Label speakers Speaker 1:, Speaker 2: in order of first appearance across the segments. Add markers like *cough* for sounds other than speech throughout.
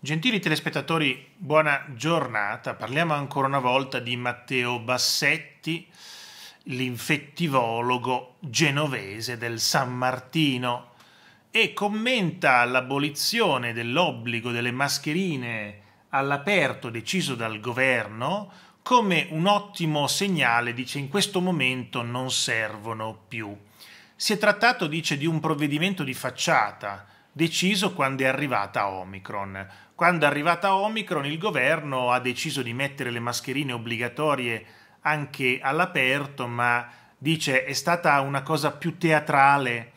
Speaker 1: Gentili telespettatori, buona giornata. Parliamo ancora una volta di Matteo Bassetti, l'infettivologo genovese del San Martino, e commenta l'abolizione dell'obbligo delle mascherine all'aperto deciso dal governo come un ottimo segnale, dice in questo momento non servono più. Si è trattato, dice, di un provvedimento di facciata deciso quando è arrivata Omicron. Quando è arrivata Omicron il governo ha deciso di mettere le mascherine obbligatorie anche all'aperto, ma dice è stata una cosa più teatrale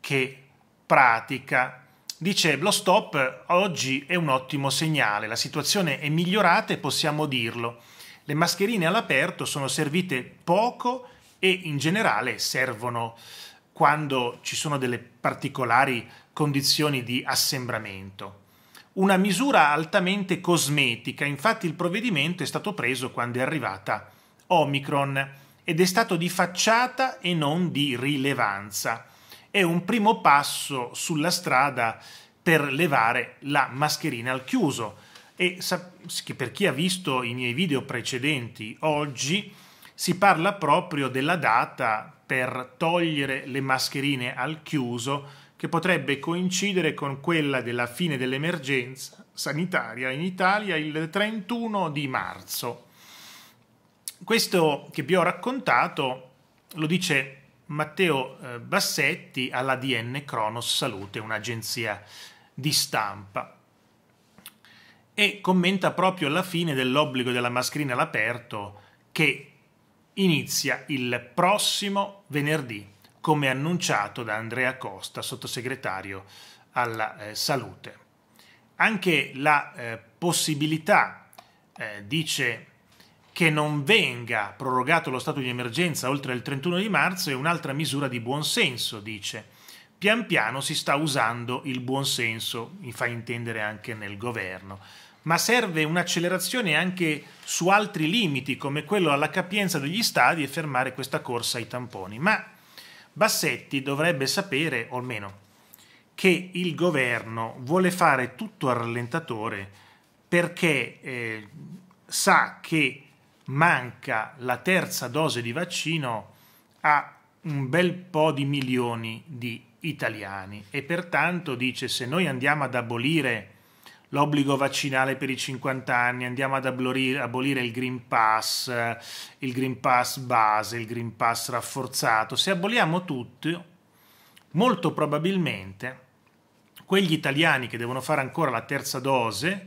Speaker 1: che pratica. Dice lo stop oggi è un ottimo segnale, la situazione è migliorata e possiamo dirlo. Le mascherine all'aperto sono servite poco e in generale servono quando ci sono delle particolari condizioni di assembramento. Una misura altamente cosmetica, infatti il provvedimento è stato preso quando è arrivata Omicron ed è stato di facciata e non di rilevanza. È un primo passo sulla strada per levare la mascherina al chiuso e per chi ha visto i miei video precedenti oggi si parla proprio della data per togliere le mascherine al chiuso che potrebbe coincidere con quella della fine dell'emergenza sanitaria in Italia il 31 di marzo. Questo che vi ho raccontato lo dice Matteo eh, Bassetti all'ADN Cronos Salute, un'agenzia di stampa. E commenta proprio la fine dell'obbligo della mascherina all'aperto che inizia il prossimo venerdì come annunciato da Andrea Costa, sottosegretario alla eh, salute. Anche la eh, possibilità, eh, dice, che non venga prorogato lo stato di emergenza oltre il 31 di marzo è un'altra misura di buonsenso, dice. Pian piano si sta usando il buonsenso, mi fa intendere anche nel governo ma serve un'accelerazione anche su altri limiti come quello alla capienza degli stadi e fermare questa corsa ai tamponi. Ma Bassetti dovrebbe sapere, o almeno, che il governo vuole fare tutto al rallentatore perché eh, sa che manca la terza dose di vaccino a un bel po' di milioni di italiani e pertanto dice se noi andiamo ad abolire l'obbligo vaccinale per i 50 anni, andiamo ad abolire, abolire il Green Pass, il Green Pass base, il Green Pass rafforzato, se aboliamo tutto, molto probabilmente quegli italiani che devono fare ancora la terza dose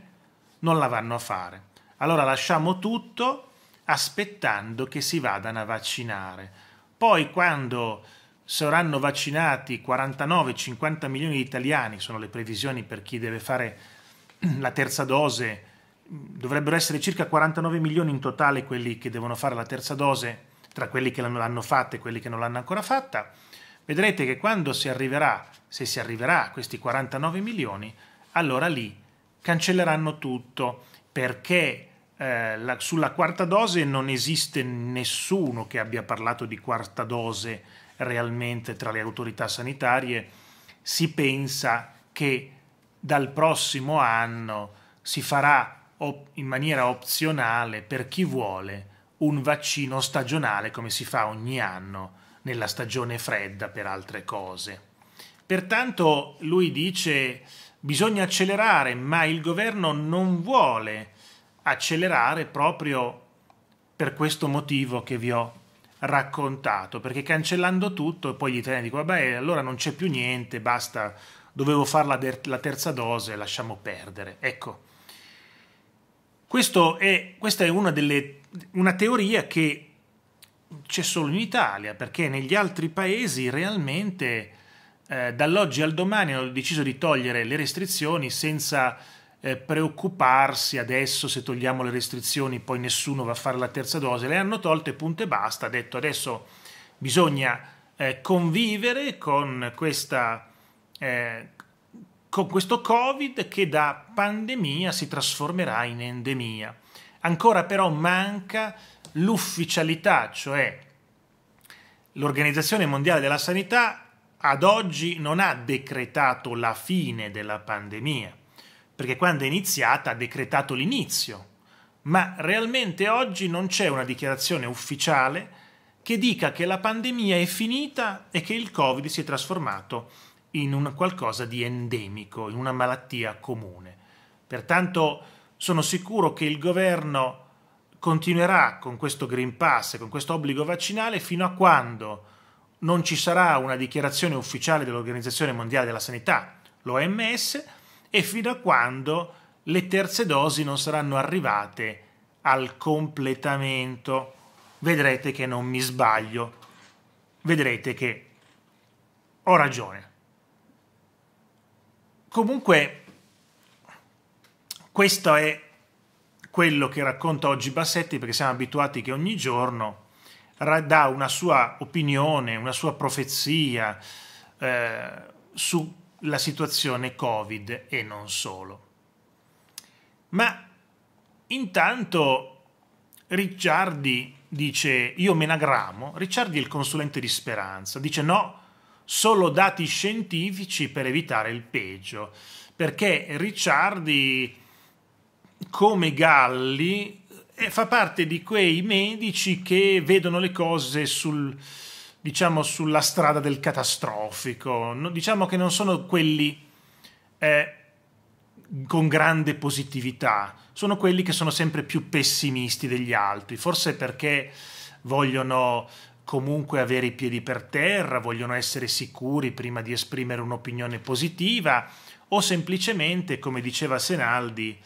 Speaker 1: non la vanno a fare. Allora lasciamo tutto aspettando che si vadano a vaccinare. Poi quando saranno vaccinati 49-50 milioni di italiani, sono le previsioni per chi deve fare *clears throat* la terza dose, mm, dovrebbero essere circa 49 milioni in totale quelli che devono fare la terza dose, tra quelli che l'hanno fatta e quelli che non l'hanno ancora fatta, vedrete che quando si arriverà, se si arriverà a questi 49 milioni, allora lì cancelleranno tutto perché eh, la, sulla quarta dose non esiste nessuno che abbia parlato di quarta dose realmente tra le autorità sanitarie, si pensa che dal prossimo anno si farà op- in maniera opzionale per chi vuole un vaccino stagionale come si fa ogni anno nella stagione fredda per altre cose. Pertanto lui dice bisogna accelerare, ma il governo non vuole accelerare proprio per questo motivo che vi ho raccontato, perché cancellando tutto poi gli italiani dicono, vabbè, allora non c'è più niente, basta dovevo fare la, der- la terza dose, lasciamo perdere. Ecco, è, questa è una, delle, una teoria che c'è solo in Italia, perché negli altri paesi realmente eh, dall'oggi al domani hanno deciso di togliere le restrizioni senza eh, preoccuparsi adesso se togliamo le restrizioni poi nessuno va a fare la terza dose, le hanno tolte punto e basta, ha detto adesso bisogna eh, convivere con questa eh, con questo Covid che da pandemia si trasformerà in endemia. Ancora però manca l'ufficialità, cioè l'Organizzazione Mondiale della Sanità ad oggi non ha decretato la fine della pandemia, perché quando è iniziata ha decretato l'inizio, ma realmente oggi non c'è una dichiarazione ufficiale che dica che la pandemia è finita e che il Covid si è trasformato in un qualcosa di endemico, in una malattia comune. Pertanto sono sicuro che il governo continuerà con questo Green Pass, con questo obbligo vaccinale, fino a quando non ci sarà una dichiarazione ufficiale dell'Organizzazione Mondiale della Sanità, l'OMS, e fino a quando le terze dosi non saranno arrivate al completamento. Vedrete che non mi sbaglio, vedrete che ho ragione. Comunque, questo è quello che racconta oggi Bassetti, perché siamo abituati che ogni giorno dà una sua opinione, una sua profezia eh, sulla situazione Covid e non solo. Ma intanto Ricciardi dice io me ne aggramo, Ricciardi è il consulente di Speranza, dice no, solo dati scientifici per evitare il peggio, perché Ricciardi, come Galli, eh, fa parte di quei medici che vedono le cose sul, diciamo, sulla strada del catastrofico, diciamo che non sono quelli eh, con grande positività, sono quelli che sono sempre più pessimisti degli altri, forse perché vogliono comunque avere i piedi per terra, vogliono essere sicuri prima di esprimere un'opinione positiva o semplicemente, come diceva Senaldi,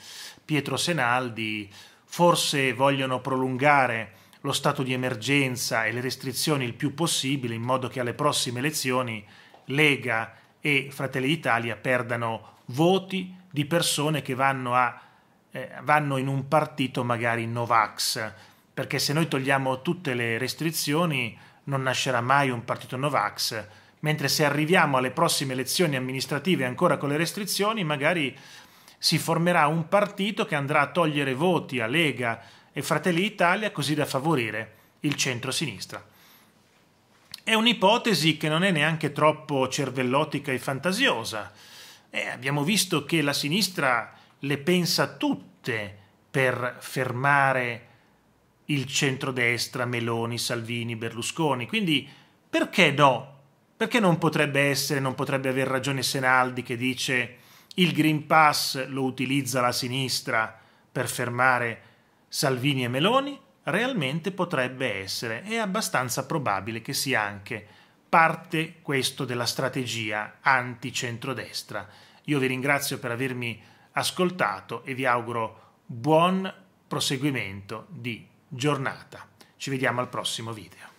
Speaker 1: Pietro Senaldi, forse vogliono prolungare lo stato di emergenza e le restrizioni il più possibile in modo che alle prossime elezioni Lega e Fratelli d'Italia perdano voti di persone che vanno, a, eh, vanno in un partito magari Novax perché se noi togliamo tutte le restrizioni non nascerà mai un partito Novax, mentre se arriviamo alle prossime elezioni amministrative ancora con le restrizioni, magari si formerà un partito che andrà a togliere voti a Lega e Fratelli Italia così da favorire il centro-sinistra. È un'ipotesi che non è neanche troppo cervellotica e fantasiosa. Eh, abbiamo visto che la sinistra le pensa tutte per fermare il centrodestra, Meloni, Salvini, Berlusconi. Quindi perché no? Perché non potrebbe essere, non potrebbe aver ragione Senaldi che dice il Green Pass lo utilizza la sinistra per fermare Salvini e Meloni? Realmente potrebbe essere, è abbastanza probabile che sia anche parte questo della strategia anti-centrodestra. Io vi ringrazio per avermi ascoltato e vi auguro buon proseguimento di giornata. Ci vediamo al prossimo video.